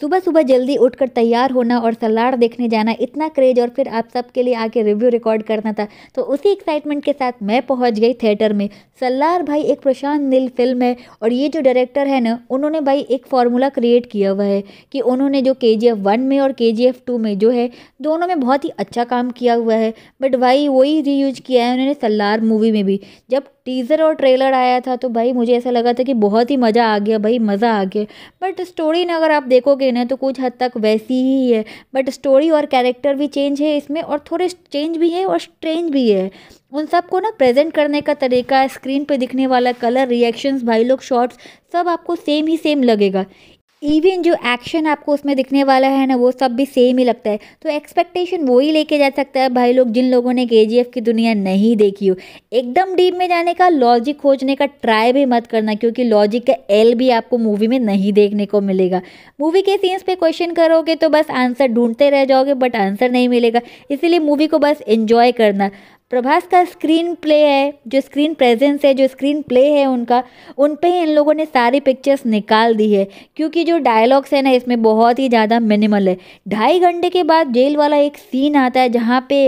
सुबह सुबह जल्दी उठकर तैयार होना और सलाड देखने जाना इतना क्रेज और फिर आप सबके लिए आके रिव्यू रिकॉर्ड करना था तो उसी एक्साइटमेंट के साथ मैं पहुंच गई थिएटर में सलार भाई एक प्रशांत नील फिल्म है और ये जो डायरेक्टर है ना उन्होंने भाई एक फार्मूला क्रिएट किया हुआ है कि उन्होंने जो के जी एफ वन में और के जी एफ टू में जो है दोनों में बहुत ही अच्छा काम किया हुआ है बट भाई वही रीयूज किया है उन्होंने सलार मूवी में भी जब टीज़र और ट्रेलर आया था तो भाई मुझे ऐसा लगा था कि बहुत ही मज़ा आ गया भाई मज़ा आ गया बट स्टोरी ना अगर आप देखोगे ना तो कुछ हद तक वैसी ही है बट स्टोरी और कैरेक्टर भी चेंज है इसमें और थोड़े चेंज भी है और स्ट्रेंज भी है उन सबको ना प्रेजेंट करने का तरीका स्क्रीन पे दिखने वाला कलर रिएक्शंस भाई लोग शॉर्ट्स सब आपको सेम ही सेम लगेगा इवन जो एक्शन आपको उसमें दिखने वाला है ना वो सब भी सेम ही लगता है तो एक्सपेक्टेशन वही लेके जा सकता है भाई लोग जिन लोगों ने के की दुनिया नहीं देखी हो एकदम डीप में जाने का लॉजिक खोजने का ट्राई भी मत करना क्योंकि लॉजिक का एल भी आपको मूवी में नहीं देखने को मिलेगा मूवी के सीन्स पे क्वेश्चन करोगे तो बस आंसर ढूंढते रह जाओगे बट आंसर नहीं मिलेगा इसीलिए मूवी को बस इन्जॉय करना प्रभास का स्क्रीन प्ले है जो स्क्रीन प्रेजेंस है जो स्क्रीन प्ले है उनका उन पे ही इन लोगों ने सारी पिक्चर्स निकाल दी है क्योंकि जो डायलॉग्स है ना इसमें बहुत ही ज़्यादा मिनिमल है ढाई घंटे के बाद जेल वाला एक सीन आता है जहाँ पे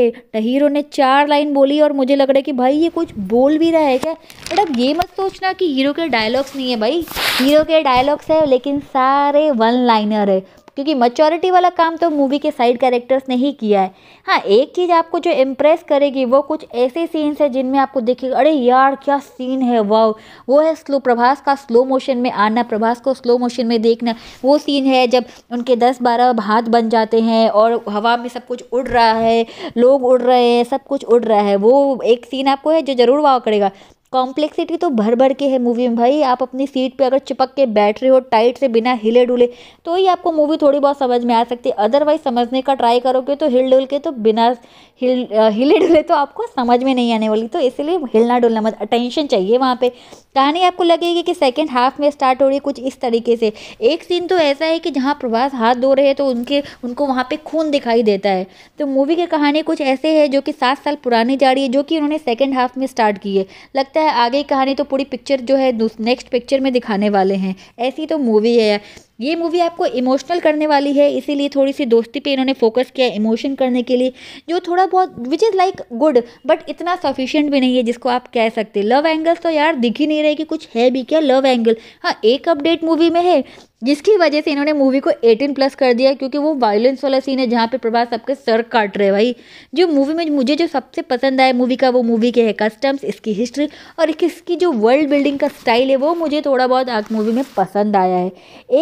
हीरो ने चार लाइन बोली और मुझे लग रहा है कि भाई ये कुछ बोल भी रहा है क्या बट अब ये मत सोचना कि हीरो के डायलॉग्स नहीं है भाई हीरो के डायलॉग्स है लेकिन सारे वन लाइनर है क्योंकि मच्योरिटी वाला काम तो मूवी के साइड कैरेक्टर्स ने ही किया है हाँ एक चीज़ आपको जो इम्प्रेस करेगी वो कुछ ऐसे सीन्स है जिनमें आपको दिखेगा अरे यार क्या सीन है वाह वो है स्लो प्रभास का स्लो मोशन में आना प्रभास को स्लो मोशन में देखना वो सीन है जब उनके दस बारह हाथ बन जाते हैं और हवा में सब कुछ उड़ रहा है लोग उड़ रहे हैं सब कुछ उड़ रहा है वो एक सीन आपको है जो ज़रूर वाह करेगा कॉम्प्लेक्सिटी तो भर भर के है मूवी में भाई आप अपनी सीट पे अगर चिपक के बैठ रहे हो टाइट से बिना हिले डुले तो ही आपको मूवी थोड़ी बहुत समझ में आ सकती है अदरवाइज समझने का ट्राई करोगे तो हिल डुल के तो बिना हिल हिले डुले तो आपको समझ में नहीं आने वाली तो इसलिए हिलना डुलना मत अटेंशन चाहिए वहाँ पर कहानी आपको लगेगी कि सेकेंड हाफ में स्टार्ट हो रही है कुछ इस तरीके से एक सीन तो ऐसा है कि जहाँ प्रभास हाथ धो रहे हैं तो उनके उनको वहाँ पर खून दिखाई देता है तो मूवी की कहानी कुछ ऐसे है जो कि सात साल पुरानी जा रही है जो कि उन्होंने सेकेंड हाफ में स्टार्ट की है लगता है है आगे कहानी तो पूरी पिक्चर जो है नेक्स्ट पिक्चर में दिखाने वाले हैं ऐसी तो मूवी है ये मूवी आपको इमोशनल करने वाली है इसीलिए थोड़ी सी दोस्ती पे इन्होंने फोकस किया इमोशन करने के लिए जो थोड़ा बहुत which is like good but इतना सफिशियंट भी नहीं है जिसको आप कह सकते लव एंगल्स तो यार दिख ही नहीं रहे कि कुछ है भी क्या लव एंगल हाँ एक अपडेट मूवी में है जिसकी वजह से इन्होंने मूवी को 18 प्लस कर दिया क्योंकि वो वायलेंस वाला सीन है जहाँ पे प्रभास सबके सर काट रहे भाई जो मूवी में मुझे जो सबसे पसंद आया मूवी का वो मूवी के है कस्टम्स इसकी हिस्ट्री और इसकी जो वर्ल्ड बिल्डिंग का स्टाइल है वो मुझे थोड़ा बहुत मूवी में पसंद आया है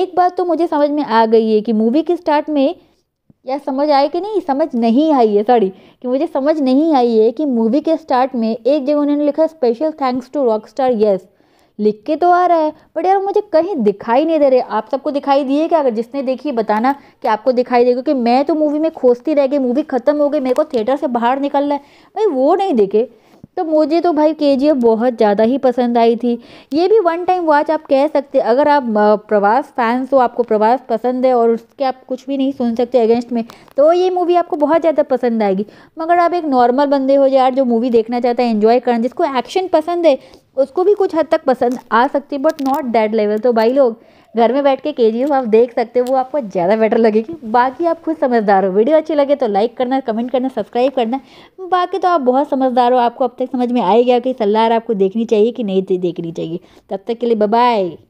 एक बात तो मुझे समझ में आ गई है कि मूवी के स्टार्ट में या समझ आए कि नहीं समझ नहीं आई है सॉरी कि मुझे समझ नहीं आई है कि मूवी के स्टार्ट में एक जगह उन्होंने लिखा special thanks to rock star yes लिख के तो आ रहा है बट यार मुझे कहीं दिखाई नहीं दे रहे आप सबको दिखाई दिए क्या अगर जिसने देखी बताना कि आपको दिखाई दे क्योंकि मैं तो मूवी में खोजती रह गई मूवी खत्म हो गई मेरे को थिएटर से बाहर निकलना है भाई वो नहीं देखे तो मुझे तो भाई के बहुत ज़्यादा ही पसंद आई थी ये भी वन टाइम वॉच आप कह सकते अगर आप प्रवास फैंस हो आपको प्रवास पसंद है और उसके आप कुछ भी नहीं सुन सकते अगेंस्ट में तो ये मूवी आपको बहुत ज़्यादा पसंद आएगी मगर आप एक नॉर्मल बंदे हो यार जो मूवी देखना चाहता है इन्जॉय करना जिसको एक्शन पसंद है उसको भी कुछ हद तक पसंद आ सकती है बट नॉट डैट लेवल तो भाई लोग घर में बैठ के के आप देख सकते हो वो आपको ज़्यादा बेटर लगेगी बाकी आप खुद समझदार हो वीडियो अच्छी लगे तो लाइक करना कमेंट करना सब्सक्राइब करना बाकी तो आप बहुत समझदार हो आपको अब तक समझ में आएगा कि सलाह आपको देखनी चाहिए कि नहीं देखनी चाहिए तब तक के लिए बाय